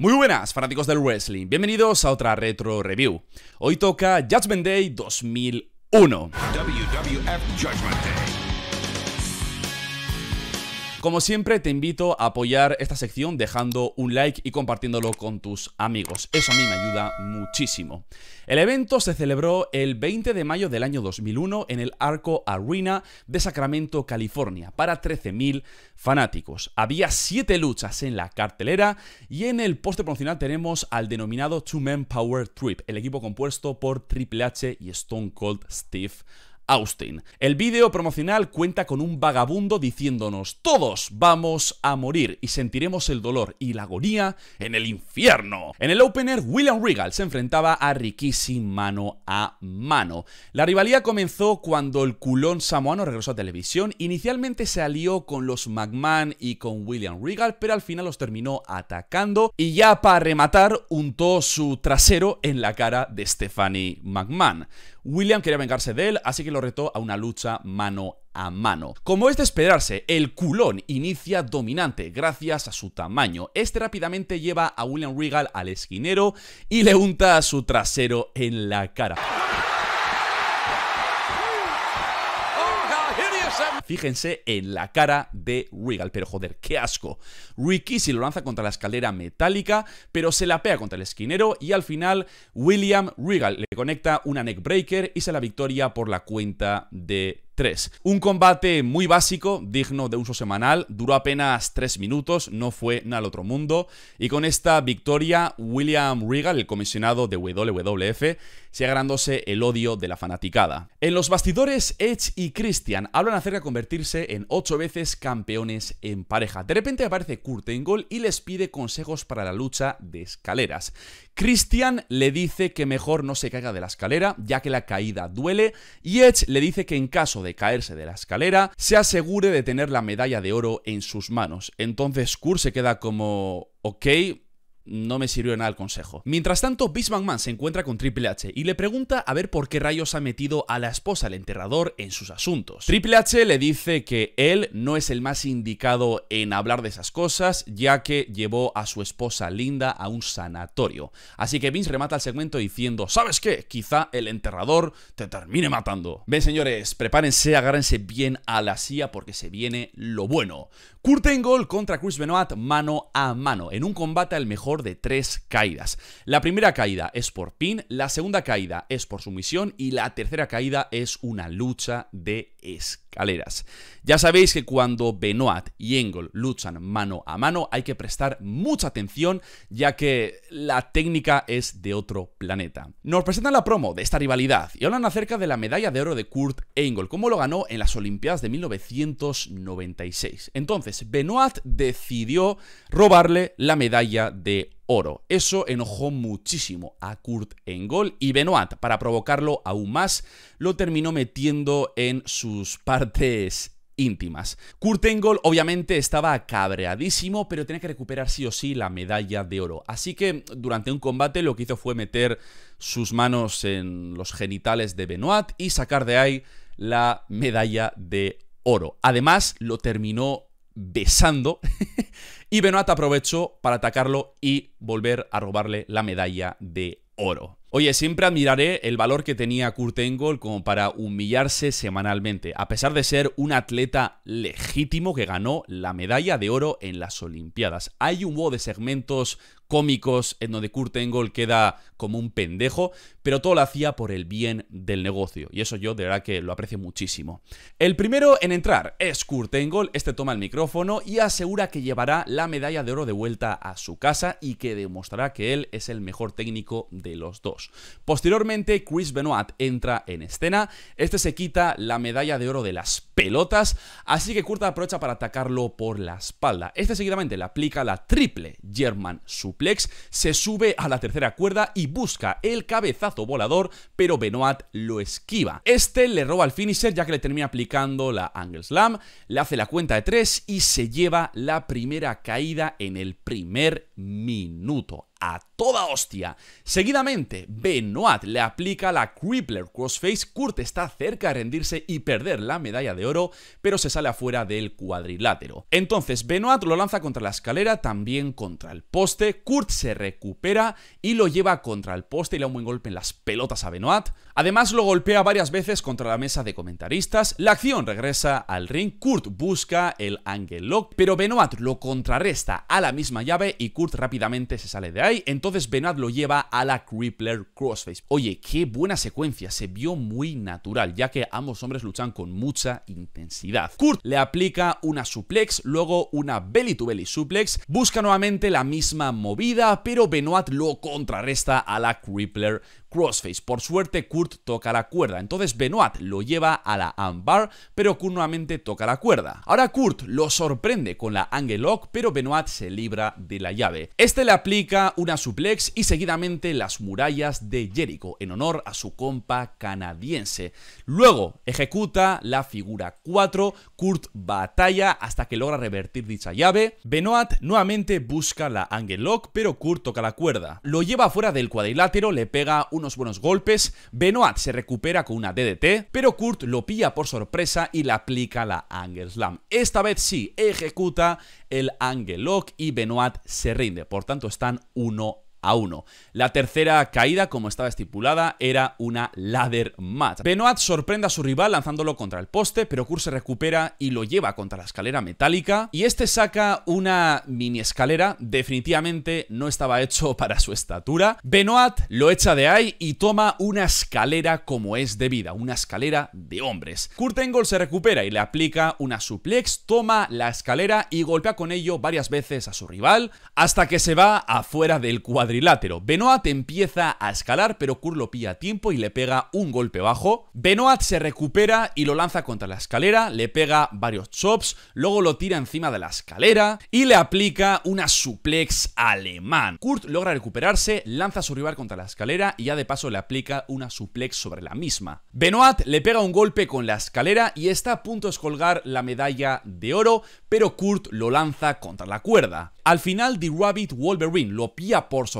Muy buenas, fanáticos del wrestling. Bienvenidos a otra retro review. Hoy toca Judgment Day 2001. Como siempre, te invito a apoyar esta sección dejando un like y compartiéndolo con tus amigos. Eso a mí me ayuda muchísimo. El evento se celebró el 20 de mayo del año 2001 en el Arco Arena de Sacramento, California, para 13.000 fanáticos. Había 7 luchas en la cartelera y en el poste promocional tenemos al denominado Two Man Power Trip, el equipo compuesto por Triple H y Stone Cold Steve Austin. El vídeo promocional cuenta con un vagabundo diciéndonos, todos vamos a morir y sentiremos el dolor y la agonía en el infierno. En el opener, William Regal se enfrentaba a Rikishi mano a mano. La rivalidad comenzó cuando el culón samoano regresó a televisión. Inicialmente se alió con los McMahon y con William Regal, pero al final los terminó atacando y ya para rematar untó su trasero en la cara de Stephanie McMahon. William quería vengarse de él, así que lo retó a una lucha mano a mano. Como es de esperarse, el culón inicia dominante gracias a su tamaño. Este rápidamente lleva a William Regal al esquinero y le unta a su trasero en la cara. Fíjense en la cara de Regal, pero joder, qué asco. Ricky se lo lanza contra la escalera metálica, pero se la pega contra el esquinero y al final William Regal le conecta una neckbreaker y se la victoria por la cuenta de 3. Un combate muy básico, digno de uso semanal, duró apenas 3 minutos, no fue nada al otro mundo, y con esta victoria William Regal, el comisionado de WWF, sigue ganándose el odio de la fanaticada. En los bastidores, Edge y Christian hablan acerca de convertirse en 8 veces campeones en pareja. De repente aparece Kurt Angle y les pide consejos para la lucha de escaleras. Christian le dice que mejor no se caiga de la escalera, ya que la caída duele, y Edge le dice que en caso de caerse de la escalera, se asegure de tener la medalla de oro en sus manos. Entonces Kurt se queda como... Ok, no me sirvió nada el consejo. Mientras tanto, Vince McMahon se encuentra con Triple H y le pregunta a ver por qué rayos ha metido a la esposa del enterrador en sus asuntos. Triple H le dice que él no es el más indicado en hablar de esas cosas, ya que llevó a su esposa Linda a un sanatorio. Así que Vince remata el segmento diciendo, ¿sabes qué? Quizá el enterrador te termine matando. Ven señores, prepárense, agárrense bien a la silla porque se viene lo bueno. Curtain Angle contra Chris Benoit mano a mano, en un combate al mejor de tres caídas. La primera caída es por pin, la segunda caída es por sumisión y la tercera caída es una lucha de esquina. Ya sabéis que cuando Benoit y Engel luchan mano a mano hay que prestar mucha atención ya que la técnica es de otro planeta. Nos presentan la promo de esta rivalidad y hablan acerca de la medalla de oro de Kurt Engel, como lo ganó en las Olimpiadas de 1996. Entonces, Benoit decidió robarle la medalla de oro oro. Eso enojó muchísimo a Kurt Engel. y Benoit, para provocarlo aún más, lo terminó metiendo en sus partes íntimas. Kurt Engel obviamente estaba cabreadísimo, pero tenía que recuperar sí o sí la medalla de oro. Así que durante un combate lo que hizo fue meter sus manos en los genitales de Benoit y sacar de ahí la medalla de oro. Además, lo terminó besando. y Benoit aprovechó para atacarlo y volver a robarle la medalla de oro. Oye, siempre admiraré el valor que tenía Kurt Engel como para humillarse semanalmente, a pesar de ser un atleta legítimo que ganó la medalla de oro en las Olimpiadas. Hay un huevo de segmentos cómicos en donde Kurt Angle queda como un pendejo, pero todo lo hacía por el bien del negocio y eso yo de verdad que lo aprecio muchísimo. El primero en entrar es Kurt Angle, este toma el micrófono y asegura que llevará la medalla de oro de vuelta a su casa y que demostrará que él es el mejor técnico de los dos. Posteriormente Chris Benoit entra en escena, este se quita la medalla de oro de las pelotas, así que Kurt aprovecha para atacarlo por la espalda. Este seguidamente le aplica la triple German Super se sube a la tercera cuerda y busca el cabezazo volador, pero Benoit lo esquiva. Este le roba al finisher ya que le termina aplicando la Angle Slam, le hace la cuenta de 3 y se lleva la primera caída en el primer minuto a toda hostia. Seguidamente, Benoit le aplica la crippler crossface, Kurt está cerca de rendirse y perder la medalla de oro, pero se sale afuera del cuadrilátero. Entonces, Benoit lo lanza contra la escalera, también contra el poste, Kurt se recupera y lo lleva contra el poste y le da un buen golpe en las pelotas a Benoit. Además lo golpea varias veces contra la mesa de comentaristas, la acción regresa al ring, Kurt busca el Angel Lock, pero Benoit lo contrarresta a la misma llave y Kurt rápidamente se sale de ahí, entonces Benoit lo lleva a la Crippler Crossface. Oye, qué buena secuencia, se vio muy natural, ya que ambos hombres luchan con mucha intensidad. Kurt le aplica una suplex, luego una belly to belly suplex, busca nuevamente la misma movida, pero Benoit lo contrarresta a la Crippler Crossface. Por suerte, Kurt toca la cuerda, entonces Benoit lo lleva a la Ambar, pero Kurt nuevamente toca la cuerda. Ahora Kurt lo sorprende con la Angle Lock, pero Benoit se libra de la llave. Este le aplica una suplex y seguidamente las murallas de Jericho, en honor a su compa canadiense. Luego ejecuta la figura 4, Kurt batalla hasta que logra revertir dicha llave. Benoit nuevamente busca la Angle Lock, pero Kurt toca la cuerda. Lo lleva fuera del cuadrilátero, le pega un unos buenos golpes, Benoit se recupera con una DDT, pero Kurt lo pilla por sorpresa y le aplica la Angle Slam. Esta vez sí, ejecuta el Angle Lock y Benoit se rinde, por tanto están 1 a uno, La tercera caída, como estaba estipulada, era una ladder match. Benoit sorprende a su rival lanzándolo contra el poste, pero Kurt se recupera y lo lleva contra la escalera metálica. Y este saca una mini escalera, definitivamente no estaba hecho para su estatura. Benoit lo echa de ahí y toma una escalera como es debida, una escalera de hombres. Kurt Angle se recupera y le aplica una suplex, toma la escalera y golpea con ello varias veces a su rival, hasta que se va afuera del cuadro cuadrilátero. Benoat empieza a escalar, pero Kurt lo pilla a tiempo y le pega un golpe bajo. Benoat se recupera y lo lanza contra la escalera, le pega varios chops, luego lo tira encima de la escalera y le aplica una suplex alemán. Kurt logra recuperarse, lanza a su rival contra la escalera y ya de paso le aplica una suplex sobre la misma. Benoit le pega un golpe con la escalera y está a punto de colgar la medalla de oro, pero Kurt lo lanza contra la cuerda. Al final, The Rabbit Wolverine lo pilla por sorpresa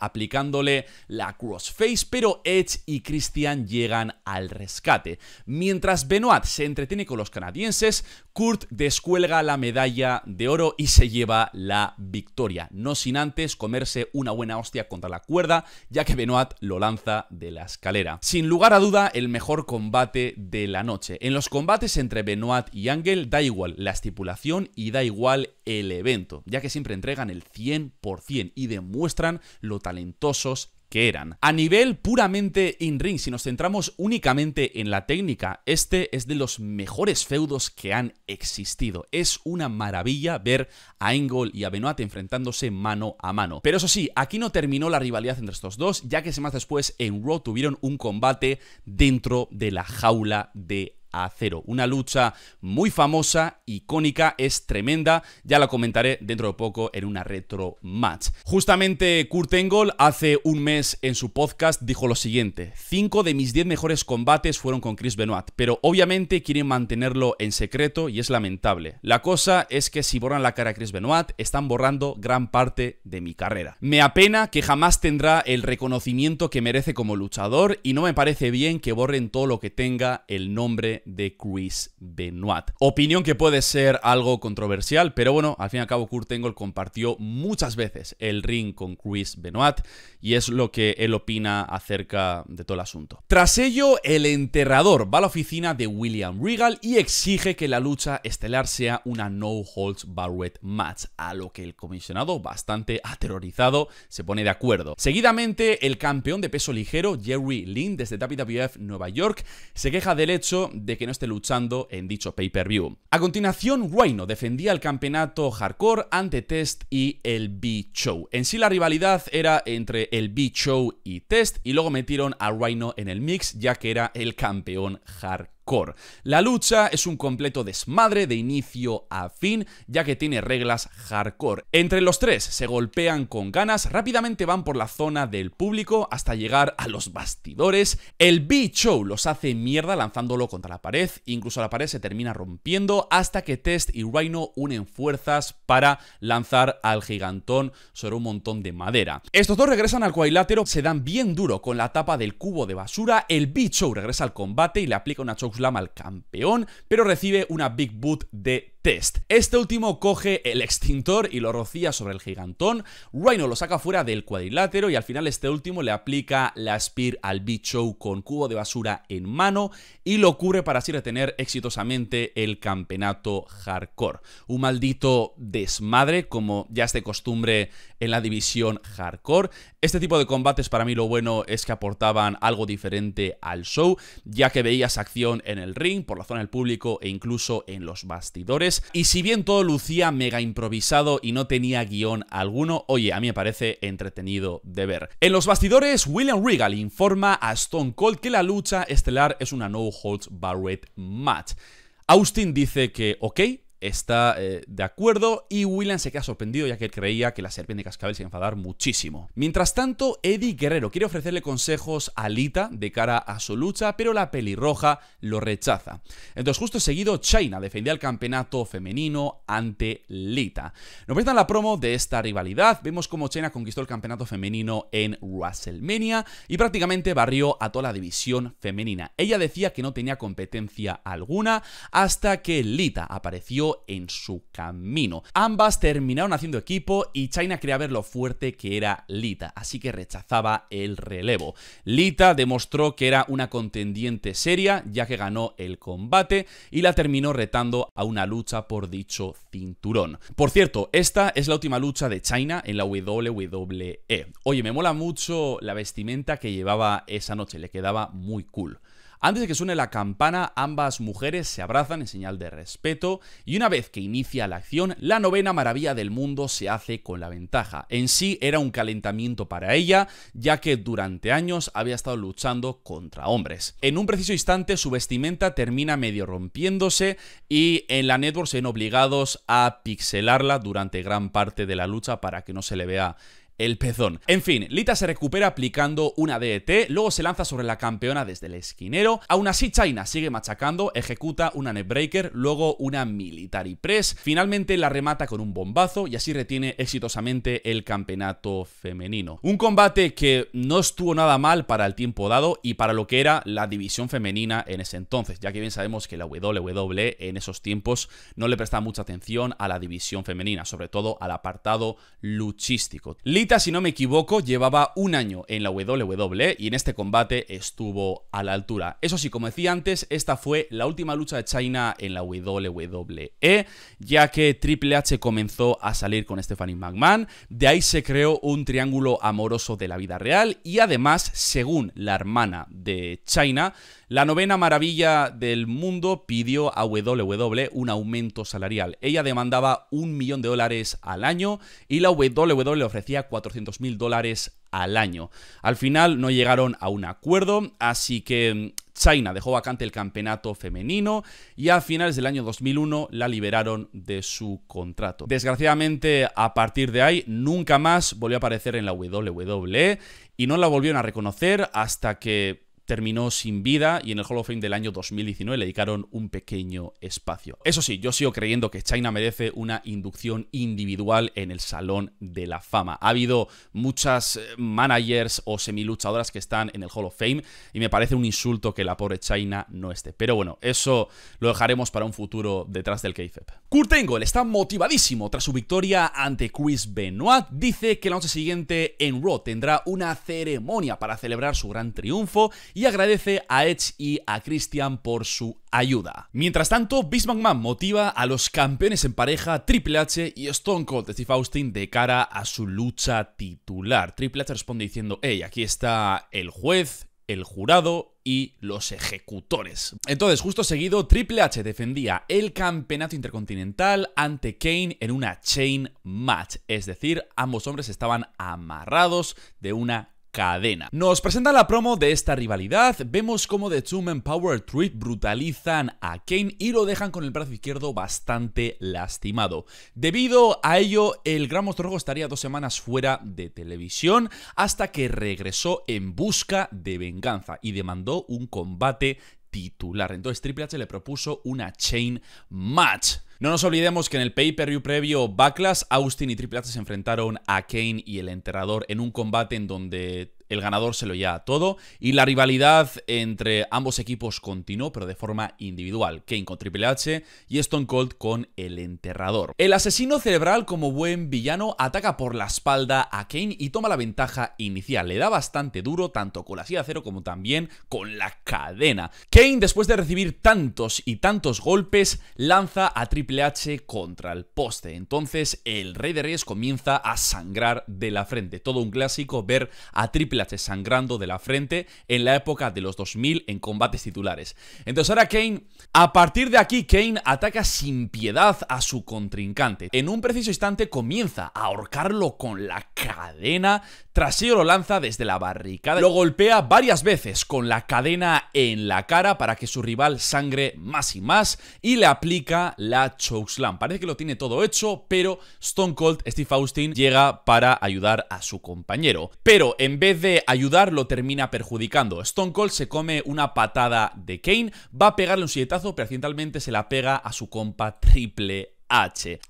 aplicándole la crossface, pero Edge y Christian llegan al rescate. Mientras Benoit se entretiene con los canadienses, Kurt descuelga la medalla de oro y se lleva la victoria, no sin antes comerse una buena hostia contra la cuerda, ya que Benoit lo lanza de la escalera. Sin lugar a duda, el mejor combate de la noche. En los combates entre Benoit y Angel da igual la estipulación y da igual el evento, ya que siempre entregan el 100% y demuestran lo talentosos que eran. A nivel puramente in-ring, si nos centramos únicamente en la técnica, este es de los mejores feudos que han existido. Es una maravilla ver a Engel y a Benoit enfrentándose mano a mano. Pero eso sí, aquí no terminó la rivalidad entre estos dos, ya que semanas después en Raw tuvieron un combate dentro de la jaula de a Una lucha muy famosa, icónica, es tremenda. Ya la comentaré dentro de poco en una retro match. Justamente Kurt Angle hace un mes en su podcast dijo lo siguiente: 5 de mis 10 mejores combates fueron con Chris Benoit, pero obviamente quieren mantenerlo en secreto y es lamentable. La cosa es que si borran la cara a Chris Benoit, están borrando gran parte de mi carrera. Me apena que jamás tendrá el reconocimiento que merece como luchador y no me parece bien que borren todo lo que tenga el nombre de Chris Benoit. Opinión que puede ser algo controversial, pero bueno, al fin y al cabo Kurt Angle compartió muchas veces el ring con Chris Benoit y es lo que él opina acerca de todo el asunto. Tras ello, el enterrador va a la oficina de William Regal y exige que la lucha estelar sea una no holds barred match, a lo que el comisionado, bastante aterrorizado, se pone de acuerdo. Seguidamente, el campeón de peso ligero, Jerry Lynn, desde WWF Nueva York, se queja del hecho de que no esté luchando en dicho pay-per-view. A continuación, Rhino defendía el campeonato hardcore ante Test y el B-Show. En sí la rivalidad era entre el B-Show y Test y luego metieron a Rhino en el mix ya que era el campeón hardcore. La lucha es un completo desmadre de inicio a fin, ya que tiene reglas hardcore. Entre los tres se golpean con ganas, rápidamente van por la zona del público hasta llegar a los bastidores. El B-Show los hace mierda lanzándolo contra la pared, incluso la pared se termina rompiendo hasta que Test y Rhino unen fuerzas para lanzar al gigantón sobre un montón de madera. Estos dos regresan al cuadrilátero, se dan bien duro con la tapa del cubo de basura, el B-Show regresa al combate y le aplica una choke llama al campeón, pero recibe una big boot de Test. Este último coge el extintor y lo rocía sobre el gigantón, Rhino lo saca fuera del cuadrilátero y al final este último le aplica la Spear al show con cubo de basura en mano y lo cubre para así retener exitosamente el campeonato hardcore. Un maldito desmadre como ya es de costumbre en la división hardcore. Este tipo de combates para mí lo bueno es que aportaban algo diferente al show, ya que veías acción en el ring, por la zona del público e incluso en los bastidores y si bien todo lucía mega improvisado y no tenía guión alguno, oye, a mí me parece entretenido de ver. En los bastidores, William Regal informa a Stone Cold que la lucha estelar es una no holds barred match. Austin dice que ok, está eh, de acuerdo y William se queda sorprendido ya que creía que la serpiente cascabel se iba enfadar muchísimo. Mientras tanto, Eddie Guerrero quiere ofrecerle consejos a Lita de cara a su lucha, pero la pelirroja lo rechaza. Entonces, justo seguido, China defendía el campeonato femenino ante Lita. Nos presentan la promo de esta rivalidad, vemos cómo China conquistó el campeonato femenino en WrestleMania y prácticamente barrió a toda la división femenina. Ella decía que no tenía competencia alguna hasta que Lita apareció en su camino. Ambas terminaron haciendo equipo y China quería ver lo fuerte que era Lita, así que rechazaba el relevo. Lita demostró que era una contendiente seria, ya que ganó el combate y la terminó retando a una lucha por dicho cinturón. Por cierto, esta es la última lucha de China en la WWE. Oye, me mola mucho la vestimenta que llevaba esa noche, le quedaba muy cool. Antes de que suene la campana, ambas mujeres se abrazan en señal de respeto y una vez que inicia la acción, la novena maravilla del mundo se hace con la ventaja. En sí era un calentamiento para ella, ya que durante años había estado luchando contra hombres. En un preciso instante su vestimenta termina medio rompiéndose y en la network se ven obligados a pixelarla durante gran parte de la lucha para que no se le vea el pezón. En fin, Lita se recupera aplicando una DET, luego se lanza sobre la campeona desde el esquinero. Aún así, China sigue machacando, ejecuta una netbreaker, luego una military press. Finalmente la remata con un bombazo y así retiene exitosamente el campeonato femenino. Un combate que no estuvo nada mal para el tiempo dado y para lo que era la división femenina en ese entonces, ya que bien sabemos que la WWE en esos tiempos no le prestaba mucha atención a la división femenina, sobre todo al apartado luchístico si no me equivoco, llevaba un año en la WWE y en este combate estuvo a la altura. Eso sí, como decía antes, esta fue la última lucha de China en la WWE, ya que Triple H comenzó a salir con Stephanie McMahon, de ahí se creó un triángulo amoroso de la vida real y además, según la hermana de China, la novena maravilla del mundo pidió a WW un aumento salarial. Ella demandaba un millón de dólares al año y la WW le ofrecía 400 mil dólares al año. Al final no llegaron a un acuerdo, así que mm, China dejó vacante el campeonato femenino y a finales del año 2001 la liberaron de su contrato. Desgraciadamente, a partir de ahí, nunca más volvió a aparecer en la WWE y no la volvieron a reconocer hasta que terminó sin vida y en el Hall of Fame del año 2019 le dedicaron un pequeño espacio. Eso sí, yo sigo creyendo que China merece una inducción individual en el Salón de la Fama. Ha habido muchas eh, managers o semiluchadoras que están en el Hall of Fame y me parece un insulto que la pobre China no esté. Pero bueno, eso lo dejaremos para un futuro detrás del KFEP. Kurt Angle está motivadísimo tras su victoria ante Chris Benoit. Dice que la noche siguiente en Raw tendrá una ceremonia para celebrar su gran triunfo y agradece a Edge y a Christian por su ayuda. Mientras tanto, Vince McMahon motiva a los campeones en pareja Triple H y Stone Cold Steve Austin de cara a su lucha titular. Triple H responde diciendo, hey, aquí está el juez, el jurado y los ejecutores. Entonces, justo seguido, Triple H defendía el campeonato intercontinental ante Kane en una chain match, es decir, ambos hombres estaban amarrados de una cadena. Nos presenta la promo de esta rivalidad, vemos cómo The Two Men Power Trip brutalizan a Kane y lo dejan con el brazo izquierdo bastante lastimado. Debido a ello, el Gran Monstruo estaría dos semanas fuera de televisión hasta que regresó en busca de venganza y demandó un combate titular. Entonces Triple H le propuso una chain match. No nos olvidemos que en el pay-per-view previo Backlash, Austin y Triple H se enfrentaron a Kane y el Enterrador en un combate en donde el ganador se lo lleva todo y la rivalidad entre ambos equipos continuó pero de forma individual, Kane con Triple H y Stone Cold con el enterrador. El asesino cerebral como buen villano ataca por la espalda a Kane y toma la ventaja inicial, le da bastante duro tanto con la silla cero como también con la cadena. Kane después de recibir tantos y tantos golpes lanza a Triple H contra el poste, entonces el Rey de Reyes comienza a sangrar de la frente, todo un clásico ver a Triple sangrando de la frente en la época de los 2000 en combates titulares. Entonces ahora Kane, a partir de aquí Kane ataca sin piedad a su contrincante. En un preciso instante comienza a ahorcarlo con la cadena ello lo lanza desde la barricada. Lo golpea varias veces con la cadena en la cara para que su rival sangre más y más y le aplica la chokeslam. Parece que lo tiene todo hecho, pero Stone Cold Steve Austin llega para ayudar a su compañero. Pero en vez de ayudar lo termina perjudicando. Stone Cold se come una patada de Kane, va a pegarle un silletazo, pero accidentalmente se la pega a su compa triple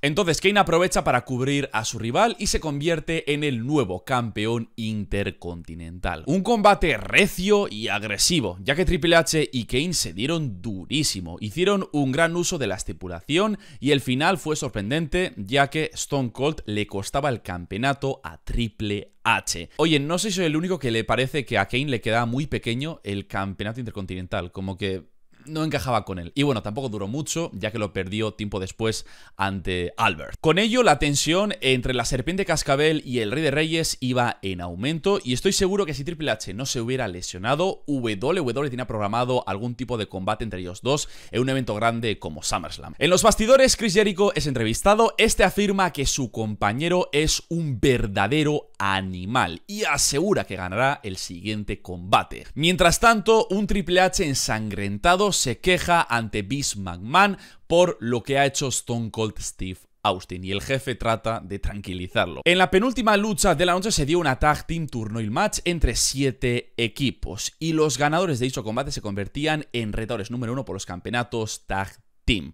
entonces Kane aprovecha para cubrir a su rival y se convierte en el nuevo campeón intercontinental. Un combate recio y agresivo, ya que Triple H y Kane se dieron durísimo, hicieron un gran uso de la estipulación y el final fue sorprendente ya que Stone Cold le costaba el campeonato a Triple H. Oye, no sé si soy el único que le parece que a Kane le queda muy pequeño el campeonato intercontinental, como que no encajaba con él. Y bueno, tampoco duró mucho, ya que lo perdió tiempo después ante Albert. Con ello, la tensión entre la serpiente cascabel y el rey de reyes iba en aumento y estoy seguro que si Triple H no se hubiera lesionado, WWE tenía programado algún tipo de combate entre ellos dos en un evento grande como SummerSlam. En los bastidores, Chris Jericho es entrevistado, este afirma que su compañero es un verdadero animal y asegura que ganará el siguiente combate. Mientras tanto, un Triple H ensangrentado se queja ante Bis McMahon por lo que ha hecho Stone Cold Steve Austin y el jefe trata de tranquilizarlo. En la penúltima lucha de la noche se dio una tag team turnoil match entre siete equipos y los ganadores de dicho combate se convertían en retadores número uno por los campeonatos tag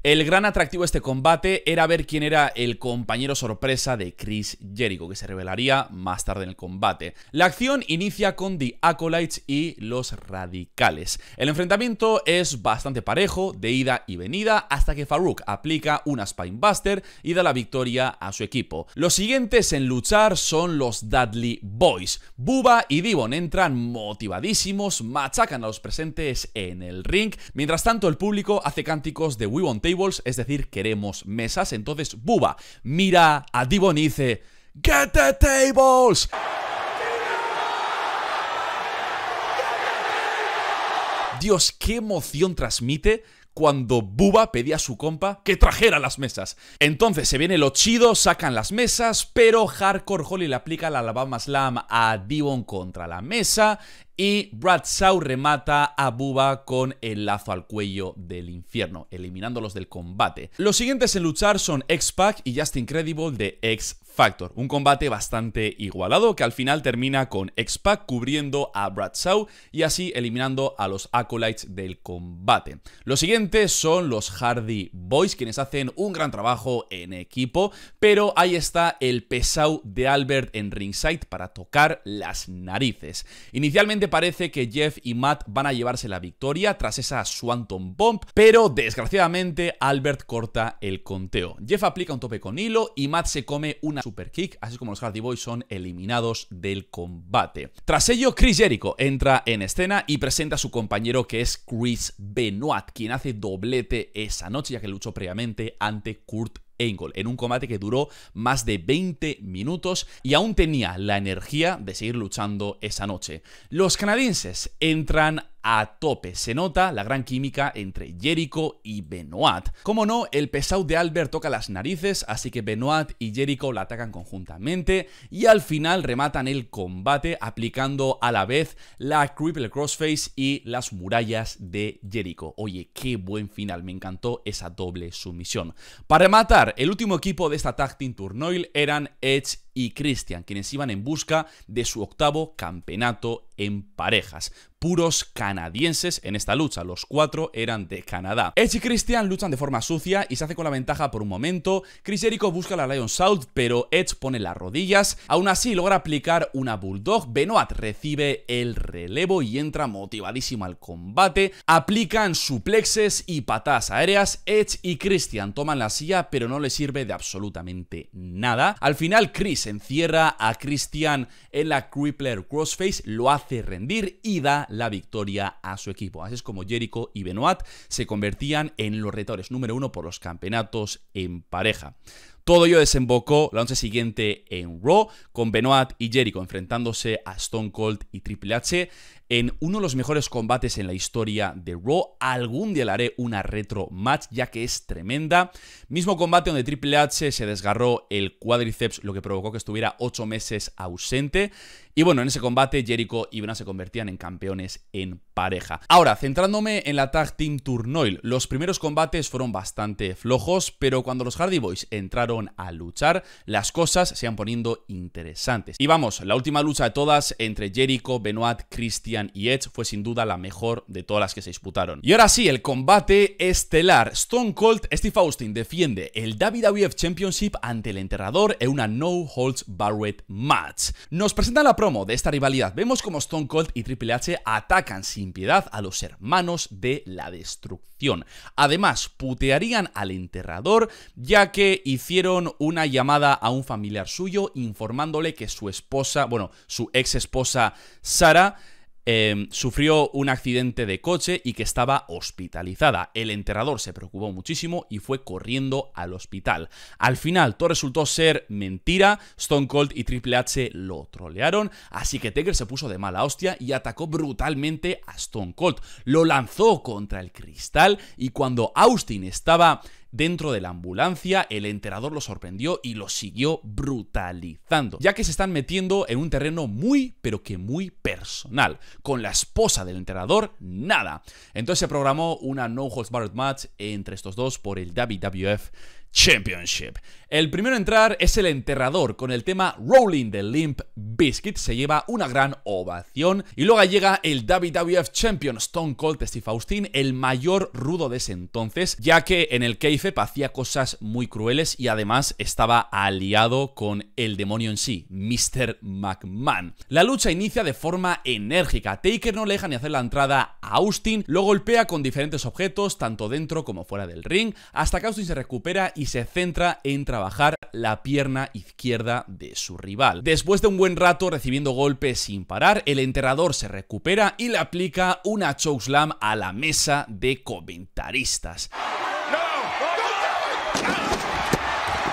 el gran atractivo de este combate era ver quién era el compañero sorpresa de Chris Jericho, que se revelaría más tarde en el combate. La acción inicia con The Acolytes y los Radicales. El enfrentamiento es bastante parejo, de ida y venida, hasta que Farouk aplica una Spinebuster y da la victoria a su equipo. Los siguientes en luchar son los Dudley Boys. Buba y Divon entran motivadísimos, machacan a los presentes en el ring, mientras tanto el público hace cánticos de We Tables, es decir, queremos mesas. Entonces, Buba mira a Devon y dice, Get the tables. Dios, qué emoción transmite cuando Buba pedía a su compa que trajera las mesas. Entonces se viene lo chido, sacan las mesas, pero Hardcore Holly le aplica la Alabama Slam a Devon contra la mesa. Y Bradshaw remata a Buba con el lazo al cuello del infierno, eliminándolos del combate. Los siguientes en luchar son X-Pac y Justin Incredible de X Factor. Un combate bastante igualado que al final termina con x cubriendo a Bradshaw y así eliminando a los Acolytes del combate. Los siguientes son los Hardy Boys, quienes hacen un gran trabajo en equipo, pero ahí está el pesao de Albert en ringside para tocar las narices. Inicialmente parece que Jeff y Matt van a llevarse la victoria tras esa Swanton Bomb, pero desgraciadamente Albert corta el conteo. Jeff aplica un tope con hilo y Matt se come una Superkick, así como los Hardy Boys son eliminados del combate. Tras ello, Chris Jericho entra en escena y presenta a su compañero que es Chris Benoit, quien hace doblete esa noche ya que luchó previamente ante Kurt Angle, en un combate que duró más de 20 minutos y aún tenía la energía de seguir luchando esa noche. Los canadienses entran a tope. Se nota la gran química entre Jericho y Benoit. Como no, el pesado de Albert toca las narices, así que Benoit y Jericho la atacan conjuntamente y al final rematan el combate aplicando a la vez la Cripple Crossface y las murallas de Jericho. Oye, qué buen final, me encantó esa doble sumisión. Para rematar, el último equipo de esta Tag Team Turnoil eran Edge y Christian, quienes iban en busca de su octavo campeonato en parejas. Puros canadienses en esta lucha, los cuatro eran de Canadá. Edge y Christian luchan de forma sucia y se hace con la ventaja por un momento. Chris Jericho busca la Lion South, pero Edge pone las rodillas. Aún así logra aplicar una Bulldog. Benoit recibe el relevo y entra motivadísimo al combate. Aplican suplexes y patadas aéreas. Edge y Christian toman la silla, pero no le sirve de absolutamente nada. Al final, Chris encierra a Christian en la Crippler Crossface, lo hace rendir y da la victoria a su equipo. Así es como Jericho y Benoit se convertían en los retores número uno por los campeonatos en pareja. Todo ello desembocó la noche siguiente en Raw, con Benoit y Jericho enfrentándose a Stone Cold y Triple H en uno de los mejores combates en la historia de Raw. Algún día le haré una retro match, ya que es tremenda. Mismo combate donde Triple H se desgarró el cuádriceps, lo que provocó que estuviera 8 meses ausente. Y bueno, en ese combate Jericho y Benoit se convertían en campeones en pareja. Ahora, centrándome en la Tag Team Turnoil, los primeros combates fueron bastante flojos, pero cuando los Hardy Boys entraron a luchar, las cosas se han poniendo interesantes. Y vamos, la última lucha de todas entre Jericho, Benoit, Christian y Edge fue sin duda la mejor de todas las que se disputaron. Y ahora sí, el combate estelar. Stone Cold Steve Austin defiende el WWF Championship ante el enterrador en una No Holds Barrett Match. Nos presenta la de esta rivalidad vemos como Stone Cold y Triple H atacan sin piedad a los hermanos de la destrucción. Además, putearían al enterrador ya que hicieron una llamada a un familiar suyo informándole que su esposa, bueno, su ex esposa Sara, Em, sufrió un accidente de coche y que estaba hospitalizada. El enterrador se preocupó muchísimo y fue corriendo al hospital. Al final, todo resultó ser mentira. Stone Cold y Triple H lo trolearon, así que Taker se puso de mala hostia y atacó brutalmente a Stone Cold. Lo lanzó contra el cristal y cuando Austin estaba dentro de la ambulancia, el enterador lo sorprendió y lo siguió brutalizando, ya que se están metiendo en un terreno muy, pero que muy personal. Con la esposa del enterador, nada. Entonces se programó una No Holds Barred match entre estos dos por el WWF Championship. El primero a entrar es el enterrador con el tema Rolling the Limp Biscuit, se lleva una gran ovación y luego llega el WWF Champion Stone Cold Steve Austin, el mayor rudo de ese entonces, ya que en el kayfabe hacía cosas muy crueles y además estaba aliado con el demonio en sí, Mr. McMahon. La lucha inicia de forma enérgica, Taker no le deja ni hacer la entrada a Austin, lo golpea con diferentes objetos tanto dentro como fuera del ring, hasta que Austin se recupera y se centra en trabajar la pierna izquierda de su rival. Después de un buen rato recibiendo golpes sin parar, el enterrador se recupera y le aplica una chokeslam a la mesa de comentaristas.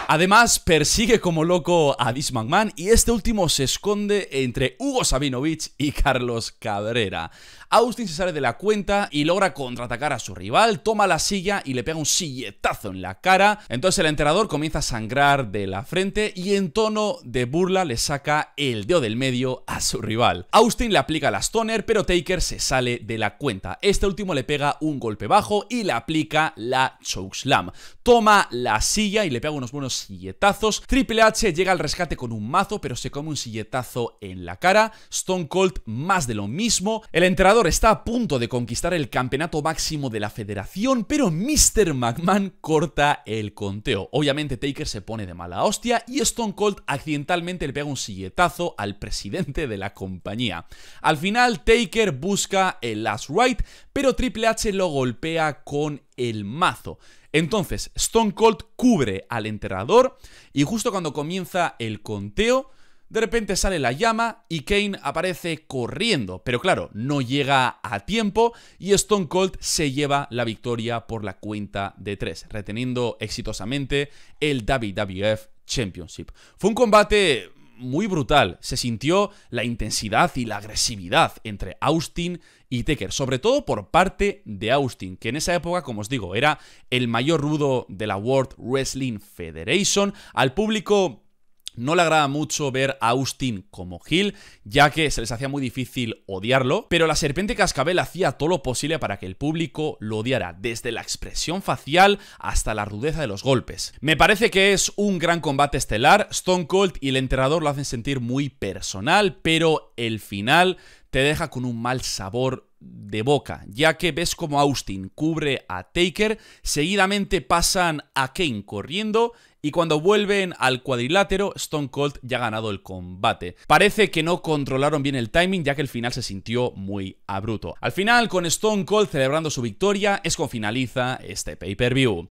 Además, persigue como loco a Dismangman... y este último se esconde entre Hugo Sabinovich y Carlos Cabrera. Austin se sale de la cuenta y logra contraatacar a su rival, toma la silla y le pega un silletazo en la cara. Entonces el enterrador comienza a sangrar de la frente y en tono de burla le saca el dedo del medio a su rival. Austin le aplica la stoner, pero Taker se sale de la cuenta. Este último le pega un golpe bajo y le aplica la slam Toma la silla y le pega unos buenos silletazos. Triple H llega al rescate con un mazo, pero se come un silletazo en la cara. Stone Cold más de lo mismo. El entrenador está a punto de conquistar el campeonato máximo de la federación, pero Mr. McMahon corta el conteo. Obviamente Taker se pone de mala hostia y Stone Cold accidentalmente le pega un silletazo al presidente de la compañía. Al final Taker busca el Last Right, pero Triple H lo golpea con el mazo. Entonces, Stone Cold cubre al enterrador y justo cuando comienza el conteo, de repente sale la llama y Kane aparece corriendo, pero claro, no llega a tiempo y Stone Cold se lleva la victoria por la cuenta de tres, reteniendo exitosamente el WWF Championship. Fue un combate muy brutal. Se sintió la intensidad y la agresividad entre Austin y Taker, sobre todo por parte de Austin, que en esa época, como os digo, era el mayor rudo de la World Wrestling Federation. Al público no le agrada mucho ver a Austin como Gil, ya que se les hacía muy difícil odiarlo, pero la serpiente cascabel hacía todo lo posible para que el público lo odiara, desde la expresión facial hasta la rudeza de los golpes. Me parece que es un gran combate estelar, Stone Cold y el enterrador lo hacen sentir muy personal, pero el final te deja con un mal sabor de boca, ya que ves como Austin cubre a Taker, seguidamente pasan a Kane corriendo, y cuando vuelven al cuadrilátero, Stone Cold ya ha ganado el combate. Parece que no controlaron bien el timing, ya que el final se sintió muy abrupto. Al final, con Stone Cold celebrando su victoria, es como finaliza este pay-per-view.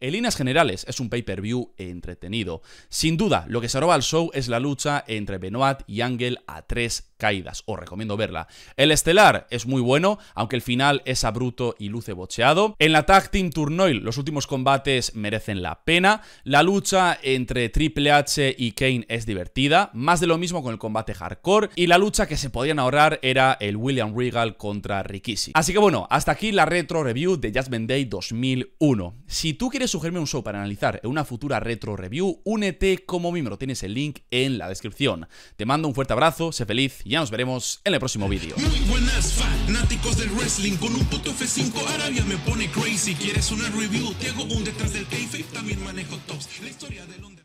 En líneas generales, es un pay-per-view entretenido. Sin duda, lo que se roba al show es la lucha entre Benoit y Ángel a tres caídas. Os recomiendo verla. El Estelar es muy bueno, aunque el final es abrupto y luce bocheado. En la Tag Team Turnoil, los últimos combates merecen la pena. La lucha entre Triple H y Kane es divertida. Más de lo mismo con el combate hardcore. Y la lucha que se podían ahorrar era el William Regal contra Rikishi. Así que bueno, hasta aquí la retro review de Jasmine Day 2001. Si tú quieres sugerirme un show para analizar en una futura retro review, únete como miembro. Tienes el link en la descripción. Te mando un fuerte abrazo, sé feliz y ya nos veremos en el próximo vídeo. Muy buenas fanáticos del wrestling. Con un puto F5 Arabia me pone crazy. ¿Quieres una review? Te hago un detrás del kayfabe. También manejo tops. La historia Londres